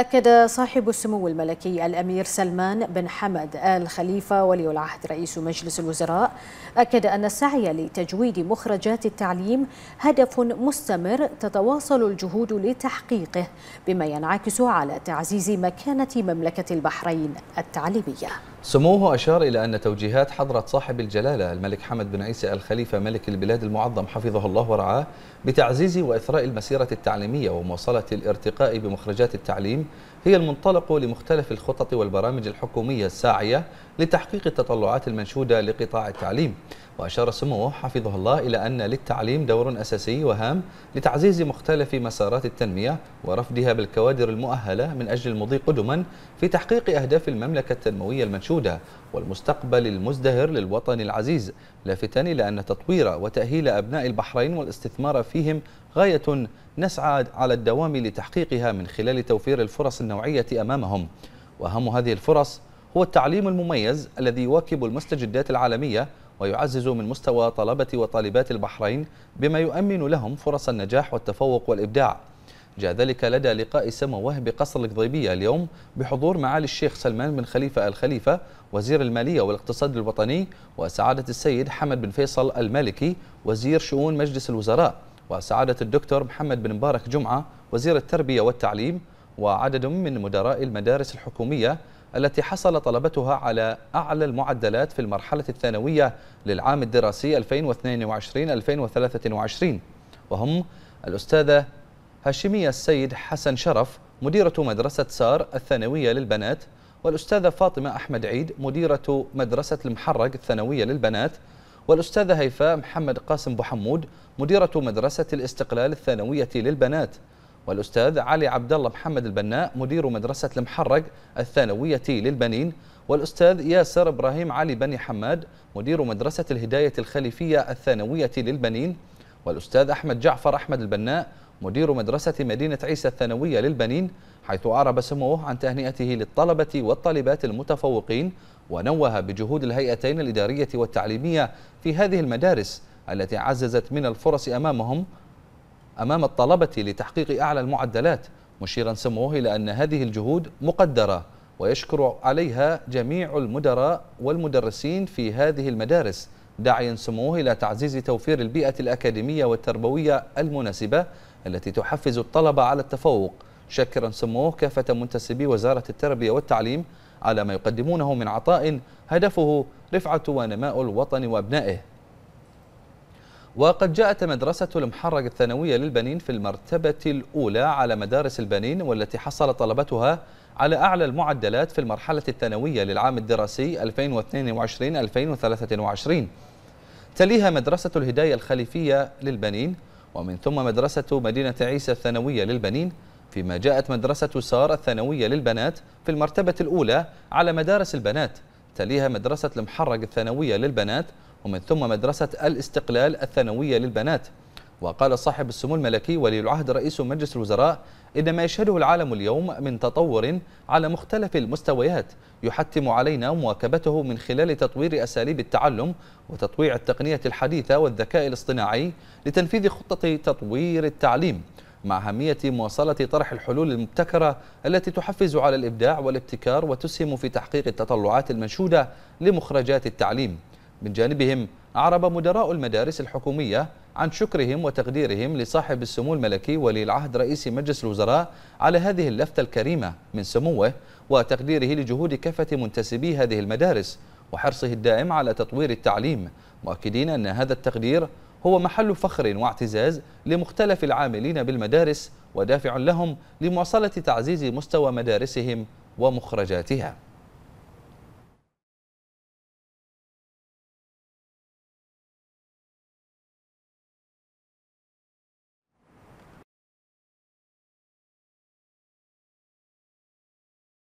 أكد صاحب السمو الملكي الأمير سلمان بن حمد آل خليفة ولي العهد رئيس مجلس الوزراء أكد أن السعي لتجويد مخرجات التعليم هدف مستمر تتواصل الجهود لتحقيقه بما ينعكس على تعزيز مكانة مملكة البحرين التعليمية سموه أشار إلى أن توجيهات حضرة صاحب الجلالة الملك حمد بن عيسى الخليفة ملك البلاد المعظم حفظه الله ورعاه بتعزيز وإثراء المسيرة التعليمية ومواصلة الارتقاء بمخرجات التعليم هي المنطلق لمختلف الخطط والبرامج الحكومية الساعية لتحقيق التطلعات المنشودة لقطاع التعليم وأشار سموه حفظه الله إلى أن للتعليم دور أساسي وهام لتعزيز مختلف مسارات التنمية ورفدها بالكوادر المؤهلة من أجل المضي قدما في تحقيق أهداف المملكة التنموية المنشودة والمستقبل المزدهر للوطن العزيز لافتا إلى أن تطوير وتأهيل أبناء البحرين والاستثمار فيهم غاية نسعى على الدوام لتحقيقها من خلال توفير الفرص النوعية أمامهم وأهم هذه الفرص هو التعليم المميز الذي يواكب المستجدات العالمية ويعزز من مستوى طلبة وطالبات البحرين بما يؤمن لهم فرص النجاح والتفوق والإبداع جاء ذلك لدى لقاء سموه بقصر القضيبية اليوم بحضور معالي الشيخ سلمان بن خليفة الخليفة وزير المالية والاقتصاد الوطني وسعادة السيد حمد بن فيصل المالكي وزير شؤون مجلس الوزراء وسعادة الدكتور محمد بن مبارك جمعة وزير التربية والتعليم وعدد من مدراء المدارس الحكومية التي حصل طلبتها على أعلى المعدلات في المرحلة الثانوية للعام الدراسي 2022-2023 وهم الأستاذة هاشمية السيد حسن شرف مديرة مدرسة سار الثانوية للبنات والأستاذة فاطمة أحمد عيد مديرة مدرسة المحرق الثانوية للبنات والأستاذة هيفاء محمد قاسم بحمود مديرة مدرسة الاستقلال الثانوية للبنات والأستاذ علي عبد الله محمد البناء مدير مدرسة المحرق الثانوية للبنين والأستاذ ياسر إبراهيم علي بني حماد مدير مدرسة الهداية الخليفية الثانوية للبنين والأستاذ أحمد جعفر أحمد البناء مدير مدرسة مدينة عيسى الثانوية للبنين حيث أعرب سموه عن تهنئته للطلبة والطالبات المتفوقين ونوه بجهود الهيئتين الإدارية والتعليمية في هذه المدارس التي عززت من الفرص أمامهم أمام الطلبة لتحقيق أعلى المعدلات مشيرا سموه إلى أن هذه الجهود مقدرة ويشكر عليها جميع المدراء والمدرسين في هذه المدارس داعيا سموه إلى تعزيز توفير البيئة الأكاديمية والتربوية المناسبة التي تحفز الطلبة على التفوق شكرا سموه كافة منتسبي وزارة التربية والتعليم على ما يقدمونه من عطاء هدفه رفعة ونماء الوطن وأبنائه وقد جاءت مدرسة المحرق الثانوية للبنين في المرتبة الأولى على مدارس البنين والتي حصل طلبتها على أعلى المعدلات في المرحلة الثانوية للعام الدراسي 2022-2023 تليها مدرسة الهداية الخليفية للبنين ومن ثم مدرسة مدينة عيسى الثانوية للبنين فيما جاءت مدرسة سار الثانوية للبنات في المرتبة الأولى على مدارس البنات تليها مدرسة المحرق الثانوية للبنات ومن ثم مدرسة الاستقلال الثانوية للبنات وقال صاحب السمو الملكي ولي العهد رئيس مجلس الوزراء إن ما يشهده العالم اليوم من تطور على مختلف المستويات يحتم علينا مواكبته من خلال تطوير أساليب التعلم وتطويع التقنية الحديثة والذكاء الاصطناعي لتنفيذ خطة تطوير التعليم مع أهمية مواصلة طرح الحلول المبتكرة التي تحفز على الإبداع والابتكار وتسهم في تحقيق التطلعات المنشودة لمخرجات التعليم من جانبهم أعرب مدراء المدارس الحكومية عن شكرهم وتقديرهم لصاحب السمو الملكي ولي العهد رئيس مجلس الوزراء على هذه اللفتة الكريمة من سموه وتقديره لجهود كافة منتسبي هذه المدارس وحرصه الدائم على تطوير التعليم مؤكدين أن هذا التقدير هو محل فخر واعتزاز لمختلف العاملين بالمدارس ودافع لهم لمواصلة تعزيز مستوى مدارسهم ومخرجاتها